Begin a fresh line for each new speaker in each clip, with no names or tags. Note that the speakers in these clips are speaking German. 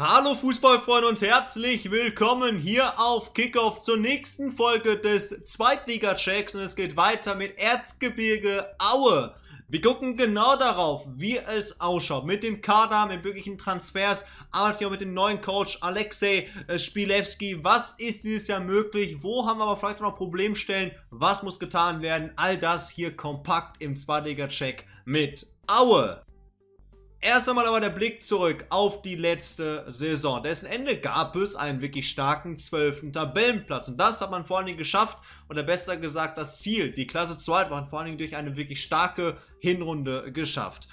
Hallo Fußballfreunde und herzlich willkommen hier auf Kickoff zur nächsten Folge des Zweitliga-Checks und es geht weiter mit Erzgebirge Aue. Wir gucken genau darauf, wie es ausschaut mit dem Kader, mit möglichen Transfers, aber auch mit dem neuen Coach Alexei Spilewski. Was ist dieses Jahr möglich? Wo haben wir aber vielleicht noch Problemstellen? Was muss getan werden? All das hier kompakt im Zweitliga-Check mit Aue. Erst einmal aber der Blick zurück auf die letzte Saison. Dessen Ende gab es einen wirklich starken zwölften Tabellenplatz. Und das hat man vor allen Dingen geschafft. Oder besser gesagt, das Ziel, die Klasse zu halten, war vor allen Dingen durch eine wirklich starke Hinrunde geschafft.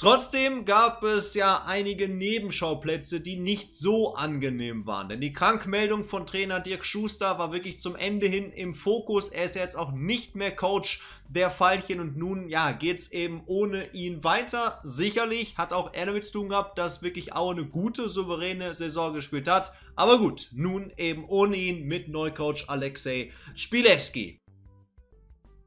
Trotzdem gab es ja einige Nebenschauplätze, die nicht so angenehm waren. Denn die Krankmeldung von Trainer Dirk Schuster war wirklich zum Ende hin im Fokus. Er ist jetzt auch nicht mehr Coach der Fallchen und nun, ja, geht's eben ohne ihn weiter. Sicherlich hat auch er damit zu tun gehabt, dass wirklich auch eine gute, souveräne Saison gespielt hat. Aber gut, nun eben ohne ihn mit Neucoach Alexei Spilewski.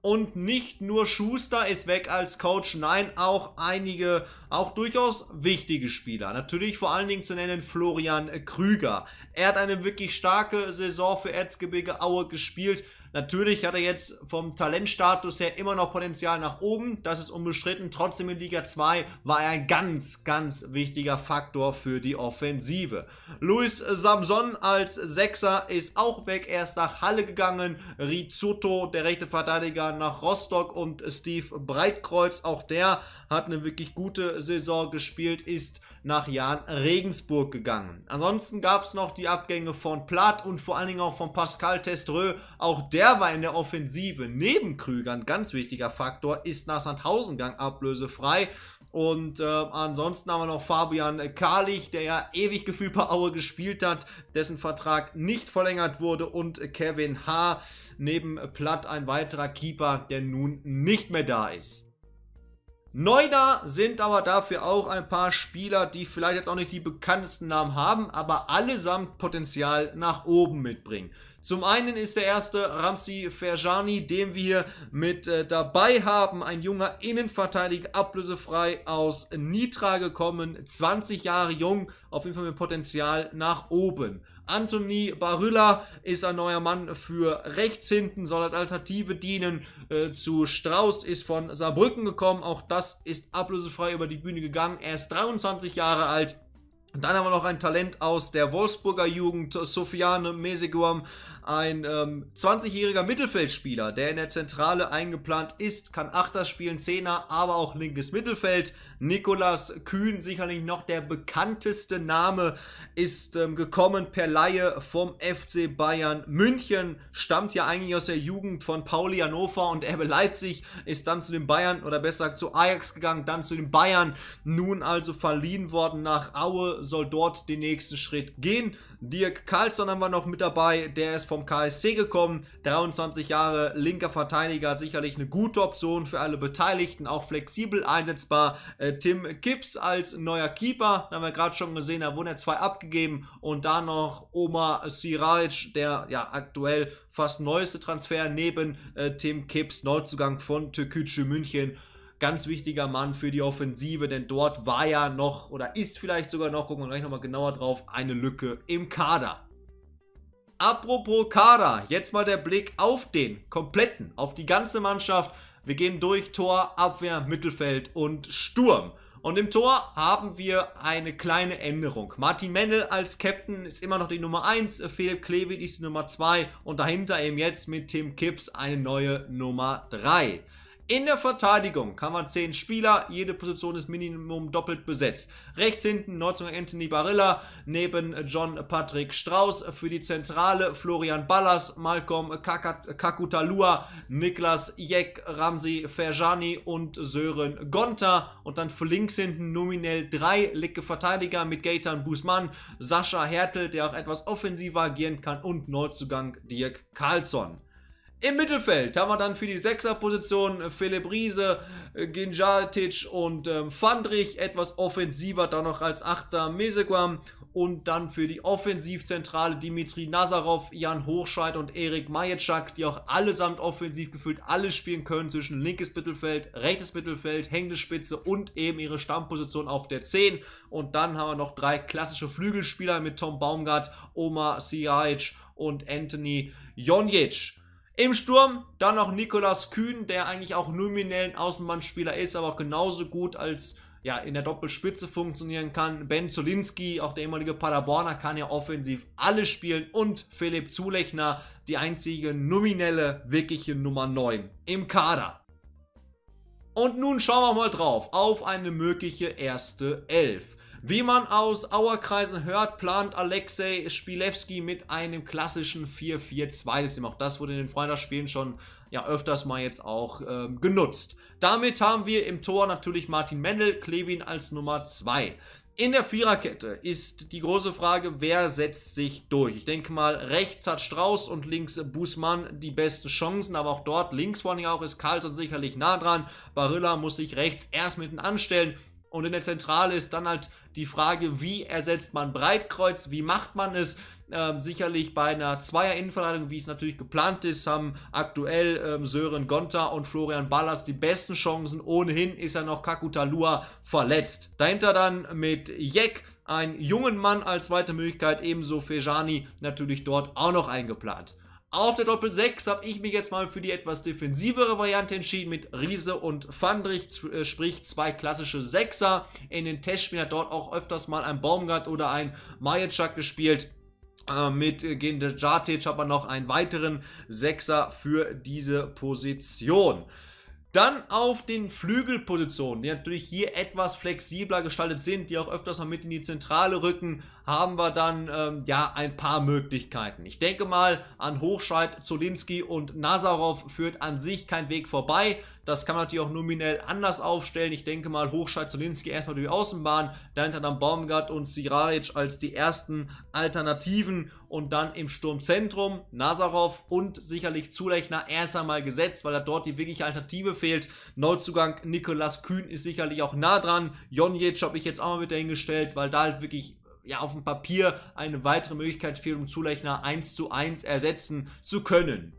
Und nicht nur Schuster ist weg als Coach, nein, auch einige, auch durchaus wichtige Spieler. Natürlich vor allen Dingen zu nennen Florian Krüger. Er hat eine wirklich starke Saison für Erzgebirge Aue gespielt, Natürlich hat er jetzt vom Talentstatus her immer noch Potenzial nach oben, das ist unbestritten. Trotzdem in Liga 2 war er ein ganz, ganz wichtiger Faktor für die Offensive. Luis Samson als Sechser ist auch weg, er ist nach Halle gegangen. Rizzuto, der rechte Verteidiger, nach Rostock und Steve Breitkreuz, auch der hat eine wirklich gute Saison gespielt, ist nach Jahren Regensburg gegangen. Ansonsten gab es noch die Abgänge von Platt und vor allen Dingen auch von Pascal Testreux. Auch der war in der Offensive neben Krüger ein ganz wichtiger Faktor, ist nach Sandhausen gegangen, ablösefrei. Und äh, ansonsten haben wir noch Fabian Karlich, der ja ewig gefühlt bei Aue gespielt hat, dessen Vertrag nicht verlängert wurde. Und Kevin H. neben Platt ein weiterer Keeper, der nun nicht mehr da ist. Neuner sind aber dafür auch ein paar Spieler, die vielleicht jetzt auch nicht die bekanntesten Namen haben, aber allesamt Potenzial nach oben mitbringen. Zum einen ist der erste Ramsi Ferjani, den wir hier mit äh, dabei haben. Ein junger Innenverteidiger, ablösefrei aus Nitra gekommen, 20 Jahre jung, auf jeden Fall mit Potenzial nach oben. Anthony Barilla ist ein neuer Mann für rechts hinten, soll als Alternative dienen äh, zu Strauß, ist von Saarbrücken gekommen. Auch das ist ablösefrei über die Bühne gegangen. Er ist 23 Jahre alt. dann haben wir noch ein Talent aus der Wolfsburger Jugend, Sofiane Meseguam, ein ähm, 20-jähriger Mittelfeldspieler, der in der Zentrale eingeplant ist, kann Achter spielen, Zehner, aber auch linkes Mittelfeld. Nikolas Kühn, sicherlich noch der bekannteste Name, ist ähm, gekommen per Laie vom FC Bayern München. Stammt ja eigentlich aus der Jugend von Pauli Hannover und Erbe Leipzig, ist dann zu den Bayern oder besser gesagt zu Ajax gegangen, dann zu den Bayern. Nun also verliehen worden nach Aue, soll dort den nächsten Schritt gehen. Dirk Karlsson haben wir noch mit dabei, der ist vom KSC gekommen, 23 Jahre linker Verteidiger, sicherlich eine gute Option für alle Beteiligten, auch flexibel einsetzbar. Äh, Tim Kipps als neuer Keeper, da haben wir gerade schon gesehen, da wurden ja zwei abgegeben und dann noch Omar Siraj, der ja aktuell fast neueste Transfer neben äh, Tim Kipps, Neuzugang von Türkütsche München. Ganz wichtiger Mann für die Offensive, denn dort war ja noch oder ist vielleicht sogar noch, gucken wir gleich nochmal genauer drauf, eine Lücke im Kader. Apropos Kader, jetzt mal der Blick auf den kompletten, auf die ganze Mannschaft. Wir gehen durch Tor, Abwehr, Mittelfeld und Sturm. Und im Tor haben wir eine kleine Änderung. Martin Mendel als Captain ist immer noch die Nummer 1, Philipp Klewit ist die Nummer 2 und dahinter eben jetzt mit Tim Kipps eine neue Nummer 3. In der Verteidigung kann man 10 Spieler, jede Position ist Minimum doppelt besetzt. Rechts hinten Neuzugang Anthony Barilla, neben John Patrick Strauß für die Zentrale Florian Ballas, Malcolm Kakutalua, Niklas Jeck, Ramsi Ferjani und Sören Gonta. Und dann für links hinten nominell drei linke Verteidiger mit Gaetan Busmann, Sascha Hertel, der auch etwas offensiver agieren kann und Neuzugang Dirk Karlsson. Im Mittelfeld haben wir dann für die Sechserposition äh, Philipp Riese, äh, Ginjaltic und ähm, Fandrich. Etwas offensiver dann noch als Achter Meseguam. Und dann für die Offensivzentrale Dimitri Nazarov, Jan Hochscheid und Erik Majetschak, die auch allesamt offensiv gefühlt alles spielen können zwischen linkes Mittelfeld, rechtes Mittelfeld, hängende Spitze und eben ihre Stammposition auf der 10. Und dann haben wir noch drei klassische Flügelspieler mit Tom Baumgart, Omar Sijajic und Anthony Jonjic. Im Sturm dann noch Nikolas Kühn, der eigentlich auch nominell ein Außenmannspieler ist, aber auch genauso gut als ja, in der Doppelspitze funktionieren kann. Ben Zolinski, auch der ehemalige Paderborner, kann ja offensiv alles spielen. Und Philipp Zulechner, die einzige nominelle, wirkliche Nummer 9 im Kader. Und nun schauen wir mal drauf auf eine mögliche erste Elf. Wie man aus Auerkreisen hört, plant Alexei Spilewski mit einem klassischen 4-4-2-System. Auch das wurde in den Freitagsspielen schon ja, öfters mal jetzt auch ähm, genutzt. Damit haben wir im Tor natürlich Martin Mendel, Klevin als Nummer 2. In der Viererkette ist die große Frage, wer setzt sich durch? Ich denke mal, rechts hat Strauß und links Bußmann die besten Chancen, aber auch dort links vor allem auch ist Carlson sicherlich nah dran. Barilla muss sich rechts erst mitten anstellen, und in der Zentrale ist dann halt die Frage, wie ersetzt man Breitkreuz, wie macht man es? Ähm, sicherlich bei einer Zweier-Innenverteidigung, wie es natürlich geplant ist, haben aktuell ähm, Sören Gonta und Florian Ballas die besten Chancen. Ohnehin ist ja noch Kakutalua verletzt. Dahinter dann mit Jek, einen jungen Mann als zweite Möglichkeit, ebenso Fejani natürlich dort auch noch eingeplant. Auf der Doppel 6 habe ich mich jetzt mal für die etwas defensivere Variante entschieden mit Riese und Fandrich, äh, sprich zwei klassische Sechser. In den Testspielen hat dort auch öfters mal ein Baumgart oder ein Majeczak gespielt. Äh, mit äh, Gende Jatic hat man noch einen weiteren Sechser für diese Position. Dann auf den Flügelpositionen, die natürlich hier etwas flexibler gestaltet sind, die auch öfters mal mit in die Zentrale rücken haben wir dann ähm, ja ein paar Möglichkeiten. Ich denke mal, an Hochscheid, Zolinski und Nazarov führt an sich kein Weg vorbei. Das kann man natürlich auch nominell anders aufstellen. Ich denke mal, Hochscheid, Zolinski erstmal durch die Außenbahn, dahinter dann Baumgart und Siraric als die ersten Alternativen und dann im Sturmzentrum Nazarov und sicherlich Zulechner erst einmal gesetzt, weil da dort die wirkliche Alternative fehlt. Neuzugang Nikolas Kühn ist sicherlich auch nah dran. Jonjic habe ich jetzt auch mal mit dahingestellt, weil da halt wirklich ja auf dem Papier eine weitere Möglichkeit fehlt, um Zulechner 1 zu 1 ersetzen zu können.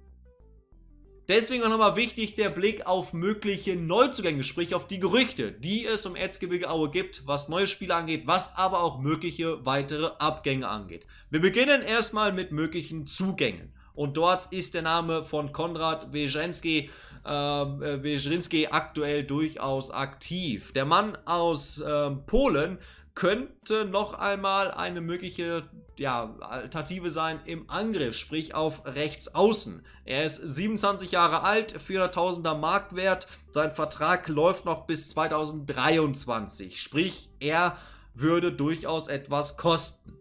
Deswegen auch nochmal wichtig der Blick auf mögliche Neuzugänge, sprich auf die Gerüchte, die es um Erzgebirge Aue gibt, was neue Spiele angeht, was aber auch mögliche weitere Abgänge angeht. Wir beginnen erstmal mit möglichen Zugängen. Und dort ist der Name von Konrad Wejrenski ähm, äh, Wejrinski aktuell durchaus aktiv. Der Mann aus äh, Polen könnte noch einmal eine mögliche ja, Alternative sein im Angriff, sprich auf rechts außen. Er ist 27 Jahre alt, 400.000er Marktwert, sein Vertrag läuft noch bis 2023, sprich er würde durchaus etwas kosten.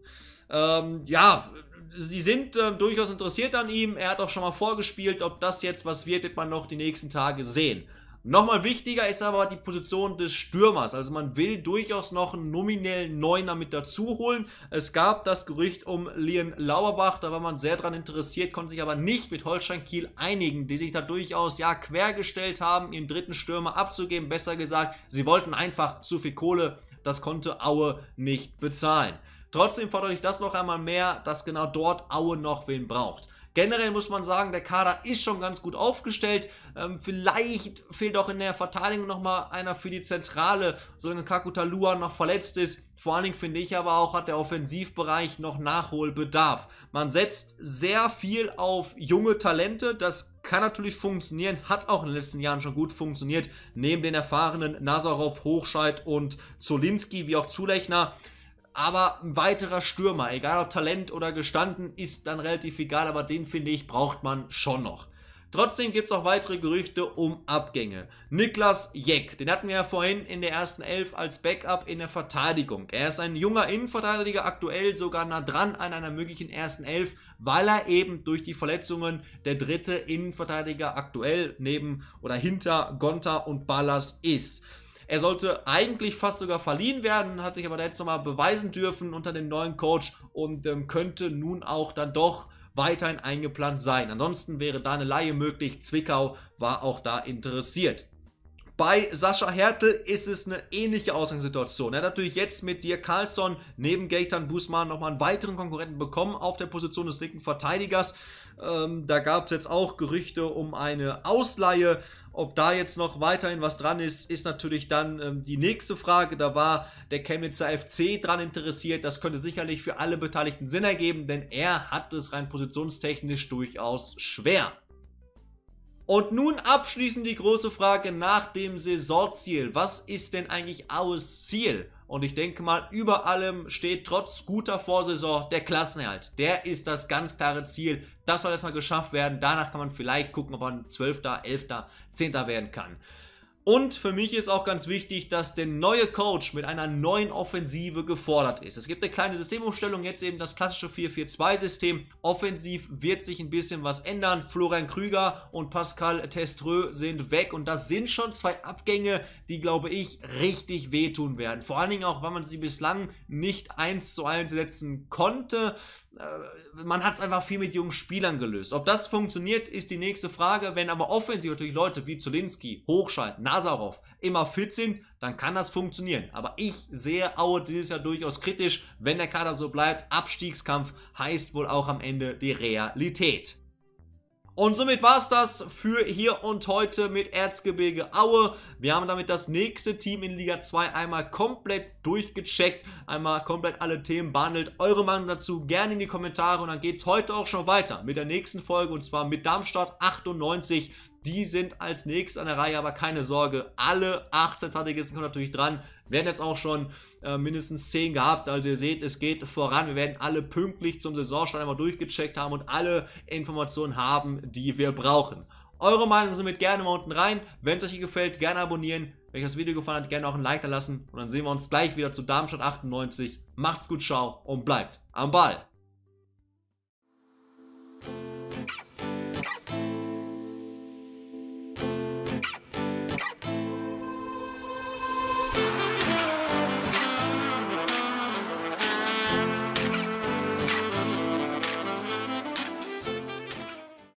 Ähm, ja, sie sind äh, durchaus interessiert an ihm, er hat auch schon mal vorgespielt, ob das jetzt was wird, wird man noch die nächsten Tage sehen. Nochmal wichtiger ist aber die Position des Stürmers. Also man will durchaus noch einen nominellen Neuner mit dazu holen. Es gab das Gerücht um Leon Lauerbach, da war man sehr daran interessiert, konnte sich aber nicht mit Holstein Kiel einigen, die sich da durchaus ja quergestellt haben, ihren dritten Stürmer abzugeben. Besser gesagt, sie wollten einfach zu viel Kohle. Das konnte Aue nicht bezahlen. Trotzdem fordere ich das noch einmal mehr, dass genau dort Aue noch wen braucht. Generell muss man sagen, der Kader ist schon ganz gut aufgestellt. Ähm, vielleicht fehlt auch in der Verteidigung nochmal einer für die Zentrale, solange Kakuta Luan noch verletzt ist. Vor allen Dingen finde ich aber auch, hat der Offensivbereich noch Nachholbedarf. Man setzt sehr viel auf junge Talente. Das kann natürlich funktionieren, hat auch in den letzten Jahren schon gut funktioniert. Neben den erfahrenen Nazarov, Hochscheid und Zolinski, wie auch Zulechner aber ein weiterer Stürmer, egal ob Talent oder gestanden, ist dann relativ egal, aber den finde ich, braucht man schon noch. Trotzdem gibt es auch weitere Gerüchte um Abgänge. Niklas Jeck, den hatten wir ja vorhin in der ersten Elf als Backup in der Verteidigung. Er ist ein junger Innenverteidiger, aktuell sogar nah dran an einer möglichen ersten Elf, weil er eben durch die Verletzungen der dritte Innenverteidiger aktuell neben oder hinter Gonta und Ballas ist. Er sollte eigentlich fast sogar verliehen werden, hat sich aber jetzt nochmal beweisen dürfen unter dem neuen Coach und ähm, könnte nun auch dann doch weiterhin eingeplant sein. Ansonsten wäre da eine Laie möglich. Zwickau war auch da interessiert. Bei Sascha Hertel ist es eine ähnliche Ausgangssituation. Er hat natürlich jetzt mit dir Carlsson neben Gaetan Busman nochmal einen weiteren Konkurrenten bekommen auf der Position des linken Verteidigers. Ähm, da gab es jetzt auch Gerüchte um eine Ausleihe. Ob da jetzt noch weiterhin was dran ist, ist natürlich dann ähm, die nächste Frage. Da war der Chemnitzer FC dran interessiert. Das könnte sicherlich für alle Beteiligten Sinn ergeben, denn er hat es rein positionstechnisch durchaus schwer. Und nun abschließend die große Frage nach dem Saisonziel. Was ist denn eigentlich aus Ziel? Und ich denke mal, über allem steht trotz guter Vorsaison der Klassenerhalt. Der ist das ganz klare Ziel. Das soll erstmal geschafft werden. Danach kann man vielleicht gucken, ob man 12., 11., 10. werden kann. Und für mich ist auch ganz wichtig, dass der neue Coach mit einer neuen Offensive gefordert ist. Es gibt eine kleine Systemumstellung, jetzt eben das klassische 4-4-2-System. Offensiv wird sich ein bisschen was ändern. Florian Krüger und Pascal Testreux sind weg und das sind schon zwei Abgänge, die, glaube ich, richtig wehtun werden. Vor allen Dingen auch, weil man sie bislang nicht eins zu eins setzen konnte äh, man hat es einfach viel mit jungen Spielern gelöst. Ob das funktioniert, ist die nächste Frage. Wenn aber offensiv natürlich Leute wie Zulinski, Hochscheid, Lazarov immer fit sind, dann kann das funktionieren. Aber ich sehe Aue dieses Jahr durchaus kritisch. Wenn der Kader so bleibt, Abstiegskampf heißt wohl auch am Ende die Realität. Und somit war es das für hier und heute mit Erzgebirge Aue. Wir haben damit das nächste Team in Liga 2 einmal komplett durchgecheckt, einmal komplett alle Themen behandelt. Eure Meinung dazu gerne in die Kommentare und dann geht es heute auch schon weiter mit der nächsten Folge und zwar mit Darmstadt 98. Die sind als nächstes an der Reihe, aber keine Sorge, alle 18 Zweitligisten kommen natürlich dran werden jetzt auch schon äh, mindestens 10 gehabt. Also ihr seht, es geht voran. Wir werden alle pünktlich zum Saisonstart einmal durchgecheckt haben und alle Informationen haben, die wir brauchen. Eure Meinung somit gerne mal unten rein. Wenn es euch gefällt, gerne abonnieren. Wenn euch das Video gefallen hat, gerne auch ein Like da lassen. Und dann sehen wir uns gleich wieder zu Darmstadt 98. Macht's gut, ciao und bleibt am Ball.